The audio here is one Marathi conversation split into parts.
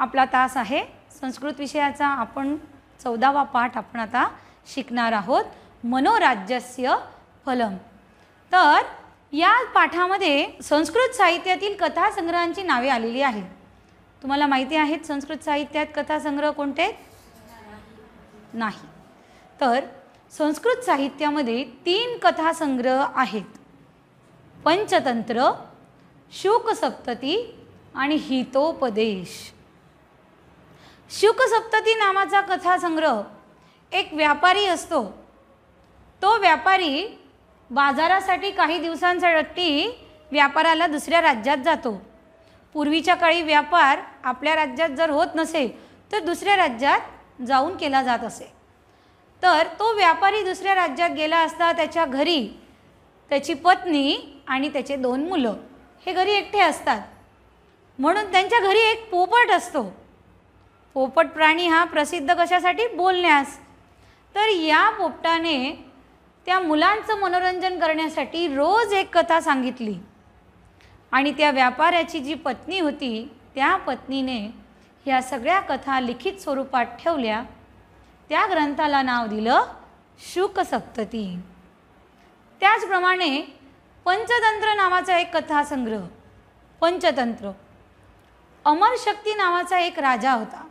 आपला तास आहे संस्कृत विषयाचा आपण चौदावा पाठ आपण आता शिकणार आहोत मनोराज्यस्य फलम तर या पाठामध्ये संस्कृत साहित्यातील कथासंग्रहांची नावे आलेली आहेत तुम्हाला माहिती आहेत संस्कृत साहित्यात कथासंग्रह कोणते नाही तर संस्कृत साहित्यामध्ये तीन कथासंग्रह आहेत पंचतंत्र शोकसप्तती आणि हितोपदेश शुकसप्तती नावाचा कथासंग्रह एक व्यापारी असतो तो व्यापारी बाजारासाठी काही दिवसांसाठी व्यापाराला दुसऱ्या राज्यात जातो पूर्वीच्या काळी व्यापार आपल्या राज्यात जर होत नसेल तर दुसऱ्या राज्यात जाऊन केला जात असे तर तो व्यापारी दुसऱ्या राज्यात गेला असता त्याच्या घरी त्याची पत्नी आणि त्याचे दोन मुलं हे घरी एकटे असतात म्हणून त्यांच्या घरी एक पोपट असतो पोपट प्राणी हा प्रसिद्ध कशासाठी बोलण्यास तर या पोपटाने त्या मुलांचं मनोरंजन करण्यासाठी रोज एक कथा सांगितली आणि त्या व्यापाऱ्याची जी पत्नी होती त्या पत्नीने ह्या सगळ्या कथा लिखित स्वरूपात ठेवल्या त्या ग्रंथाला नाव दिलं शुकसप्तती त्याचप्रमाणे पंचतंत्र नावाचा एक कथासंग्रह पंचतंत्र अमर शक्ती नावाचा एक राजा होता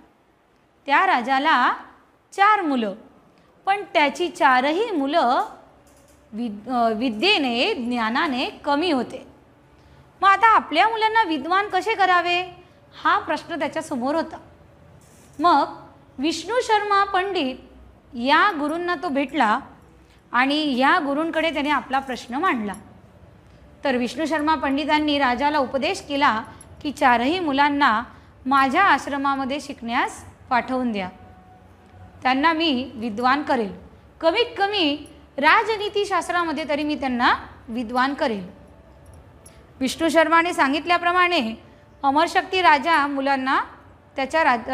त्या राजाला चार मुलं पण त्याची चारही मुलं विद विद्येने ज्ञानाने कमी होते मग आता आपल्या मुलांना विद्वान कसे करावे हा प्रश्न त्याच्यासमोर होता मग विष्णू शर्मा पंडित या गुरूंना तो भेटला आणि या गुरूंकडे त्याने आपला प्रश्न मांडला तर विष्णू शर्मा पंडितांनी राजाला उपदेश केला की चारही मुलांना माझ्या आश्रमामध्ये शिकण्यास पाठवून द्या त्यांना मी विद्वान करेल कमीत कमी राजनीतीशास्त्रामध्ये तरी मी त्यांना विद्वान करेल विष्णू शर्माने सांगितल्याप्रमाणे अमरशक्ती राजा मुलांना त्याच्या राज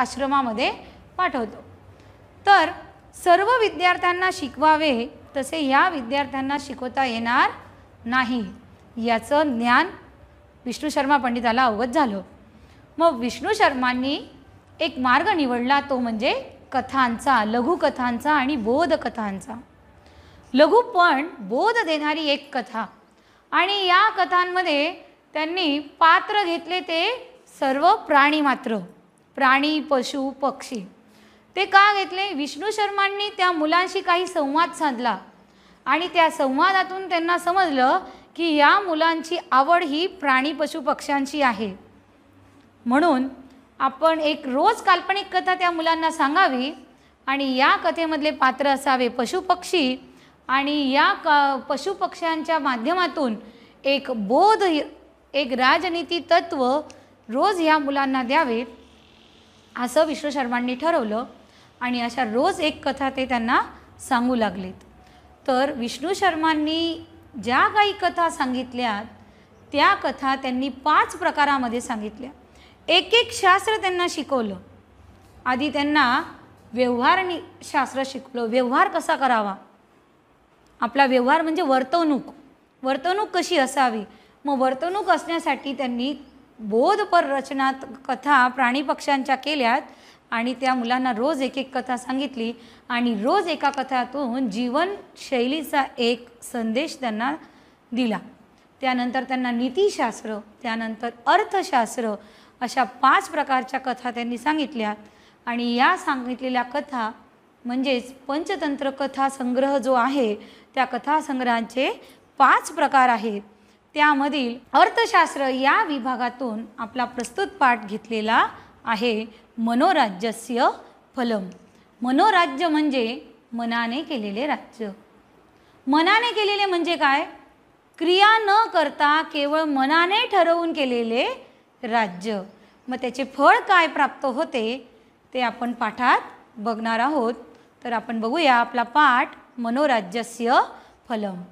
आश्रमामध्ये पाठवतो तर सर्व विद्यार्थ्यांना शिकवावे तसे या विद्यार्थ्यांना शिकवता येणार नाही याचं ज्ञान विष्णू शर्मा पंडिताला अवगत झालं मग विष्णू शर्मांनी एक मार्ग निवडला तो म्हणजे कथांचा लघुकथांचा आणि बोधकथांचा लघु पण बोध देणारी एक कथा आणि या कथांमध्ये त्यांनी पात्र घेतले ते सर्व प्राणी मात्र प्राणी पशु पक्षी ते का घेतले विष्णू शर्मांनी त्या मुलांशी काही संवाद साधला आणि त्या संवादातून त्यांना समजलं की या मुलांची आवड ही प्राणी पशु पक्ष्यांची आहे म्हणून आपण एक रोज काल्पनिक कथा त्या मुलांना सांगावी आणि या कथेमधले पात्र असावे पशुपक्षी आणि या क पशुपक्ष्यांच्या माध्यमातून एक बोध एक राजनीती तत्त्व रोज या मुलांना द्यावे असं विश्व शर्मांनी ठरवलं आणि अशा रोज एक कथा ते त्यांना सांगू लागलेत तर विष्णू शर्मांनी ज्या काही कथा सांगितल्या त्या कथा त्यांनी पाच प्रकारामध्ये सांगितल्या एक एक शास्त्र त्यांना शिकवलं आधी त्यांना व्यवहार शास्त्र शिकवलं व्यवहार कसा करावा आपला व्यवहार म्हणजे वर्तवणूक वर्तवणूक कशी असावी मग वर्तवणूक असण्यासाठी त्यांनी बोधपर रचनात कथा प्राणी पक्ष्यांच्या केल्यात आणि त्या मुलांना रोज एक एक कथा सांगितली आणि रोज एका कथातून जीवनशैलीचा एक संदेश त्यांना दिला त्यानंतर त्यांना नीतीशास्त्र त्यानंतर अर्थशास्त्र अशा पाच प्रकारच्या कथा त्यांनी सांगितल्या आणि या सांगितलेल्या कथा म्हणजेच पंचतंत्र कथा संग्रह जो आहे त्या कथासंग्रहाचे पाच प्रकार आहेत त्यामधील अर्थशास्त्र या विभागातून आपला प्रस्तुत पाठ घेतलेला आहे मनोराज्यस्य फलम मनोराज्य म्हणजे मनाने केलेले राज्य मनाने केलेले म्हणजे काय क्रिया न करता केवळ मनाने ठरवून केलेले राज्य मग त्याचे फळ काय प्राप्त होते ते आपण पाठात बघणार आहोत तर आपण बघूया आपला पाठ मनोराज्यस्य फलम